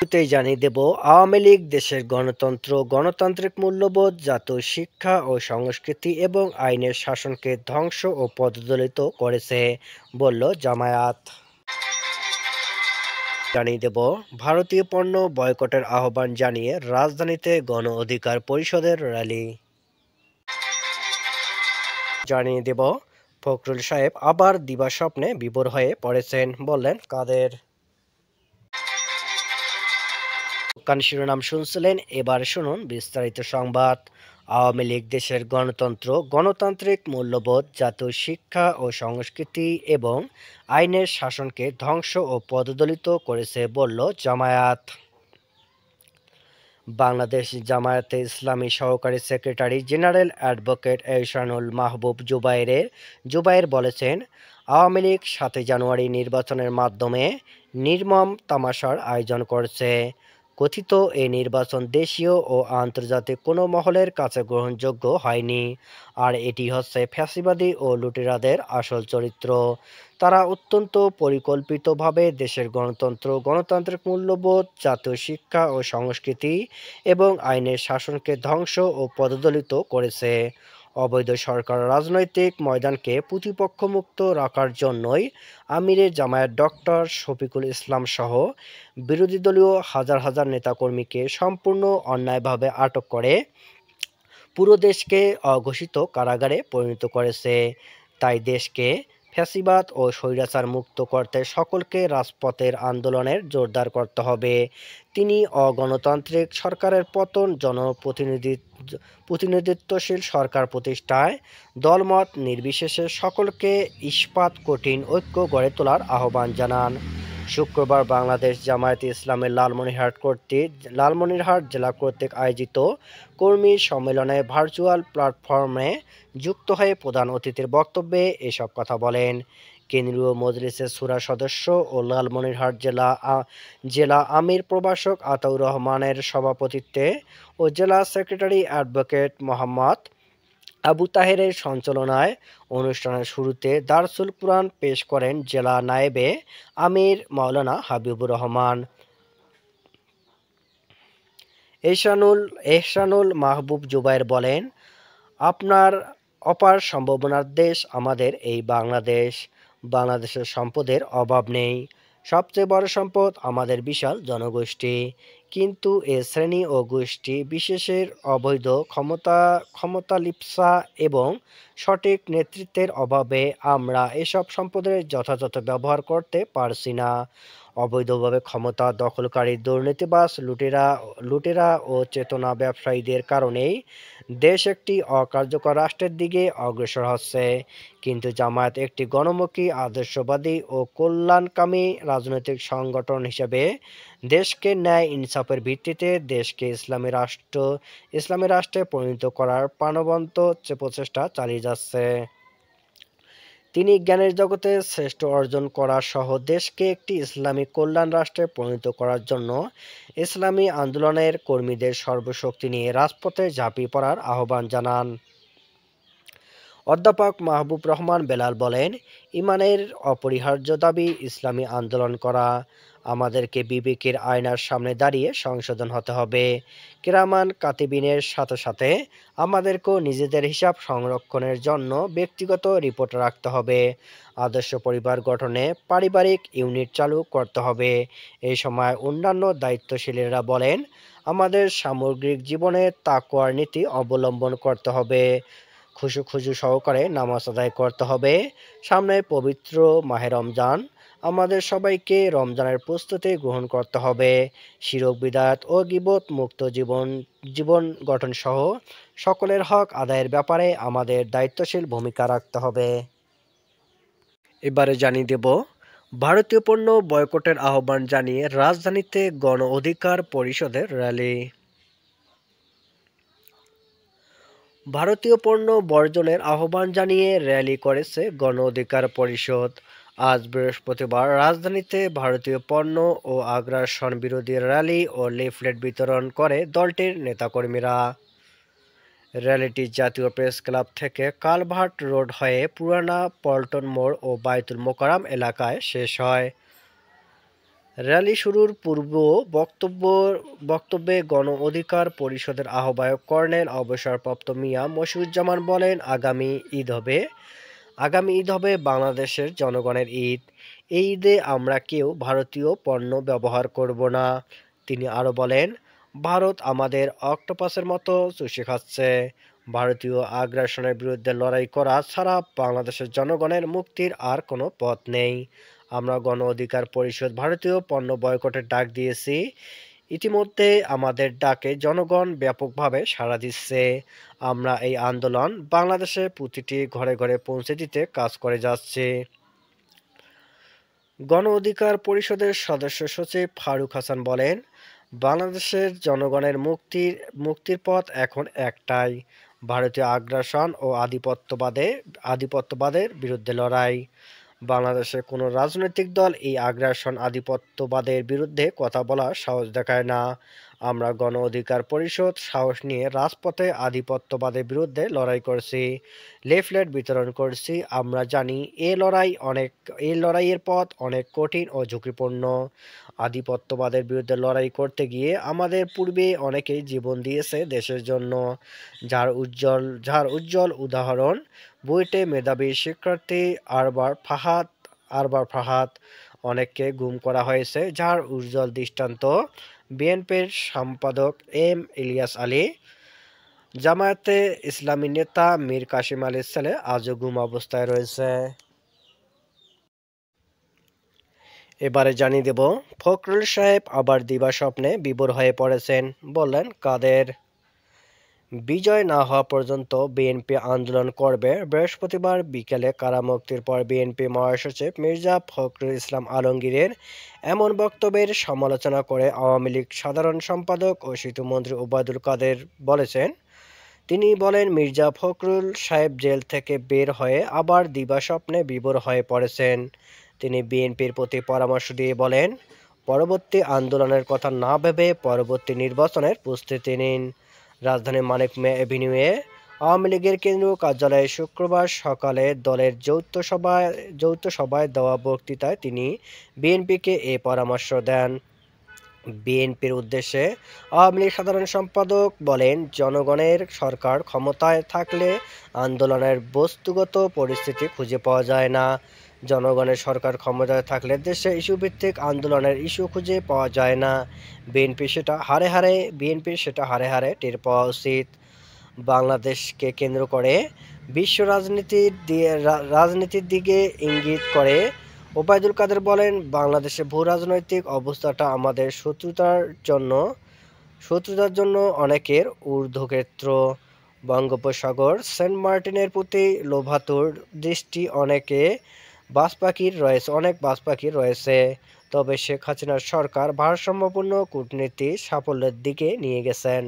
শুরুতেই জানিয়ে দেব আওয়ামী লীগ দেশের গণতন্ত্র গণতান্ত্রিক মূল্যবোধ জাতীয় শিক্ষা ও সংস্কৃতি এবং আইনের শাসনকে ধ্বংস ও পদদলিত করেছে বলল জামায়াত জানিয়ে দেব ভারতীয় পণ্য বয়কটের আহ্বান জানিয়ে রাজধানীতে গণ অধিকার পরিষদের র্যালি জানিয়ে দেব ফখরুল সাহেব আবার দিবাস্বপ্নে বিভোর হয়ে পড়েছেন বললেন কাদের কান শিরোনাম শুনছিলেন এবার শুনুন বিস্তারিত সংবাদ আওয়ামী লীগ দেশের গণতন্ত্র গণতান্ত্রিক মূল্যবোধ জাতীয় শিক্ষা ও সংস্কৃতি এবং আইনের শাসনকে ধ্বংস ও পদদলিত করেছে বলল জামায়াত বাংলাদেশ জামায়াতে ইসলামী সহকারী secretary general advocate Ehsanul Mahbub জুবাইরে জুবাইর বলেছেন আওয়ামী লীগ সাতই জানুয়ারি নির্বাচনের মাধ্যমে নির্মম তামাশার আয়োজন করছে কথিত এই নির্বাচন দেশীয় ও আন্তর্জাতিক কোনো মহলের কাছে গ্রহণযোগ্য হয়নি আর এটি হচ্ছে ফ্যাসিবাদী ও লুটেরাদের আসল চরিত্র তারা অত্যন্ত পরিকল্পিতভাবে দেশের গণতন্ত্র গণতান্ত্রিক মূল্যবোধ জাতীয় শিক্ষা ও সংস্কৃতি এবং আইনের শাসনকে ধ্বংস ও পদদলিত করেছে অবৈধ সরকার রাজনৈতিক ময়দানকে প্রতিপক্ষমুক্ত রাখার জন্যই আমিরের জামায়াত ডক্টর শফিকুল ইসলাম সহ বিরোধী দলীয় হাজার হাজার নেতাকর্মীকে সম্পূর্ণ অন্যায়ভাবে আটক করে পুরো দেশকে অঘোষিত কারাগারে পরিণত করেছে তাই দেশকে ফ্যাসিবাদ ও স্বৈরাচার মুক্ত করতে সকলকে রাজপথের আন্দোলনের জোরদার করতে হবে তিনি অগণতান্ত্রিক সরকারের পতন জনপ্রতিনিধিত্ব প্রতিনিধিত্বশীল সরকার প্রতিষ্ঠায় দলমত নির্বিশেষে সকলকে ইস্পাত কঠিন ঐক্য গড়ে তোলার আহ্বান জানান শুক্রবার বাংলাদেশ জামায়াতে ইসলামের লালমনিরহাট কর্তৃক লালমনিরহাট জেলা কর্তৃক আয়োজিত কর্মী সম্মেলনে ভার্চুয়াল প্ল্যাটফর্মে যুক্ত হয়ে প্রধান অতিথির বক্তব্যে এসব কথা বলেন কেন্দ্রীয় মজলিসের সুরা সদস্য ও লালমনিরহাট জেলা জেলা আমির প্রভাষক আতাউর রহমানের সভাপতিত্বে ও জেলা সেক্রেটারি অ্যাডভোকেট মোহাম্মদ আবু তাহেরের সঞ্চালনায় অনুষ্ঠানের শুরুতে দারসুল পুরাণ পেশ করেন জেলা নায়েবে আমির মাওলানা হাবিবুর রহমান এহসানুল এহসানুল মাহবুব জুবাইর বলেন আপনার অপার সম্ভাবনার দেশ আমাদের এই বাংলাদেশ বাংলাদেশের সম্পদের অভাব নেই সবচেয়ে বড় সম্পদ আমাদের বিশাল জনগোষ্ঠী কিন্তু এ শ্রেণী ও গোষ্ঠী বিশেষের অবৈধ ক্ষমতা ক্ষমতা লিপসা এবং সঠিক নেতৃত্বের অভাবে আমরা এসব সম্পদের যথাযথ ব্যবহার করতে পারছি না অবৈধভাবে ক্ষমতা দখলকারী দুর্নীতিবাস লুটেরা লুটেরা ও চেতনা ব্যবসায়ীদের কারণেই দেশ একটি অকার্যকর রাষ্ট্রের দিকে অগ্রসর হচ্ছে কিন্তু জামায়াত একটি গণমুখী আদর্শবাদী ও কল্যাণকামী রাজনৈতিক সংগঠন হিসেবে দেশকে ন্যায় ইনসাফের ভিত্তিতে দেশকে ইসলামী রাষ্ট্র ইসলামী রাষ্ট্রে পরিণত করার প্রাণবন্ত প্রচেষ্টা চালিয়ে যাচ্ছে তিনি জ্ঞানের জগতে শ্রেষ্ঠ অর্জন করা সহ দেশকে একটি ইসলামী কল্যাণ রাষ্ট্রে পরিণত করার জন্য ইসলামী আন্দোলনের কর্মীদের সর্বশক্তি নিয়ে রাজপথে ঝাঁপিয়ে পড়ার আহ্বান জানান অধ্যাপক মাহবুব রহমান বেলাল বলেন ইমানের অপরিহার্য দাবি ইসলামী আন্দোলন করা আমাদেরকে বিবেকের আয়নার সামনে দাঁড়িয়ে সংশোধন হতে হবে কেরামান কাতিবিনের সাথে সাথে আমাদেরকেও নিজেদের হিসাব সংরক্ষণের জন্য ব্যক্তিগত রিপোর্ট রাখতে হবে আদর্শ পরিবার গঠনে পারিবারিক ইউনিট চালু করতে হবে এই সময় অন্যান্য দায়িত্বশীলেরা বলেন আমাদের সামগ্রিক জীবনে তাকোয়ার নীতি অবলম্বন করতে হবে খুশু খুশু সহকারে নামাজ আদায় করতে হবে সামনে পবিত্র মাহে রমজান আমাদের সবাইকে রমজানের প্রস্তুতি গ্রহণ করতে হবে শিরক বিদাত ও গিবত মুক্ত জীবন জীবন গঠন সহ সকলের হক আদায়ের ব্যাপারে আমাদের দায়িত্বশীল ভূমিকা রাখতে হবে এবারে জানিয়ে দেব ভারতীয় পণ্য বয়কটের আহ্বান জানিয়ে রাজধানীতে গণ অধিকার পরিষদের র্যালি ভারতীয় পণ্য বর্জনের আহ্বান জানিয়ে র্যালি করেছে গণ অধিকার পরিষদ আজ বৃহস্পতিবার রাজধানীতে ভারতীয় পণ্য ও আগ্রাসন বিরোধী র্যালি ও লিফলেট বিতরণ করে দলটির নেতাকর্মীরা র্যালিটি জাতীয় প্রেস ক্লাব থেকে কালভার্ট রোড হয়ে পুরানা পল্টন মোড় ও বায়তুল মোকারাম এলাকায় শেষ হয় র্যালি শুরুর পূর্ব বক্তব্য বক্তব্যে গণ অধিকার পরিষদের আহ্বায়ক কর্নেল অবসরপ্রাপ্ত মিয়া মশিউজ্জামান বলেন আগামী ঈদ হবে আগামী ঈদ হবে বাংলাদেশের জনগণের ঈদ এই ঈদে আমরা কেউ ভারতীয় পণ্য ব্যবহার করব না তিনি আরও বলেন ভারত আমাদের অক্টোপাসের মতো চুষে খাচ্ছে ভারতীয় আগ্রাসনের বিরুদ্ধে লড়াই করা ছাড়া বাংলাদেশের জনগণের মুক্তির আর কোনো পথ নেই আমরা গণ অধিকার পরিষদ ভারতীয় পণ্য বয়কটের ডাক দিয়েছি ইতিমধ্যে আমাদের ডাকে জনগণ ব্যাপকভাবে সাড়া দিচ্ছে আমরা এই আন্দোলন বাংলাদেশে প্রতিটি ঘরে ঘরে পৌঁছে দিতে কাজ করে যাচ্ছে গণ অধিকার পরিষদের সদস্য সচিব ফারুক হাসান বলেন বাংলাদেশের জনগণের মুক্তির মুক্তির পথ এখন একটাই ভারতীয় আগ্রাসন ও আধিপত্যবাদে আধিপত্যবাদের বিরুদ্ধে লড়াই বাংলাদেশের কোনো রাজনৈতিক দল এই আগ্রাসন আধিপত্যবাদের বিরুদ্ধে কথা বলার সাহস দেখায় না আমরা গণ অধিকার পরিষদ সাহস নিয়ে রাজপথে আধিপত্যবাদের বিরুদ্ধে লড়াই করছি লেফলেট বিতরণ করছি আমরা জানি এ লড়াই অনেক এই লড়াইয়ের পথ অনেক কঠিন ও ঝুঁকিপূর্ণ আধিপত্যবাদের বিরুদ্ধে লড়াই করতে গিয়ে আমাদের পূর্বে অনেকেই জীবন দিয়েছে দেশের জন্য যার উজ্জ্বল যার উজ্জ্বল উদাহরণ বুয়েটে মেধাবী শিক্ষার্থী আরবার ফাহাদ আরবার ফাহাদ অনেককে গুম করা হয়েছে যার উজ্জ্বল দৃষ্টান্ত বিএনপির সম্পাদক এম ইলিয়াস আলী জামায়াতে ইসলামী নেতা মীর কাশিম আলীর ছেলে আজও গুম অবস্থায় রয়েছে এবারে জানিয়ে দেব ফখরুল সাহেব আবার দিবা স্বপ্নে বিবর হয়ে পড়েছেন বললেন কাদের বিজয় না হওয়া পর্যন্ত বিএনপি আন্দোলন করবে বৃহস্পতিবার বিকেলে কারামুক্তির পর বিএনপি মহাসচিব মির্জা ফখরুল ইসলাম আলমগীরের এমন বক্তব্যের সমালোচনা করে আওয়ামী লীগ সাধারণ সম্পাদক ও সেতুমন্ত্রী ওবায়দুল কাদের বলেছেন তিনি বলেন মির্জা ফখরুল সাহেব জেল থেকে বের হয়ে আবার দিবাস্বপ্নে বিভোর হয়ে পড়েছেন তিনি বিএনপির প্রতি পরামর্শ দিয়ে বলেন পরবর্তী আন্দোলনের কথা না ভেবে পরবর্তী নির্বাচনের প্রস্তুতি নিন রাজধানীর মানিক মে এভিনিউয়ে আওয়ামী লীগের কেন্দ্রীয় কার্যালয়ে শুক্রবার সকালে দলের যৌথ সভায় যৌথ সভায় দেওয়া বক্তৃতায় তিনি বিএনপিকে এ পরামর্শ দেন বিএনপির উদ্দেশ্যে আওয়ামী লীগ সাধারণ সম্পাদক বলেন জনগণের সরকার ক্ষমতায় থাকলে আন্দোলনের বস্তুগত পরিস্থিতি খুঁজে পাওয়া যায় না জনগণের সরকার ক্ষমতায় থাকলে দেশে ইস্যুভিত্তিক আন্দোলনের ইস্যু খুঁজে পাওয়া যায় না বিএনপি সেটা হারে হারে বিএনপি সেটা হারে হারে টের পাওয়া উচিত বাংলাদেশকে কেন্দ্র করে বিশ্ব রাজনীতির দিয়ে রাজনীতির দিকে ইঙ্গিত করে ওবায়দুল কাদের বলেন বাংলাদেশে ভূ রাজনৈতিক অবস্থাটা আমাদের শত্রুতার জন্য শত্রুতার জন্য অনেকের ঊর্ধ্বক্ষেত্র বঙ্গোপসাগর সেন্ট মার্টিনের প্রতি লোভাতুর দৃষ্টি অনেকে বাস পাখির রয়েছে অনেক বাস পাখি রয়েছে তবে শেখ হাসিনার সরকার ভারসাম্যপূর্ণ কূটনীতি সাফল্যের দিকে নিয়ে গেছেন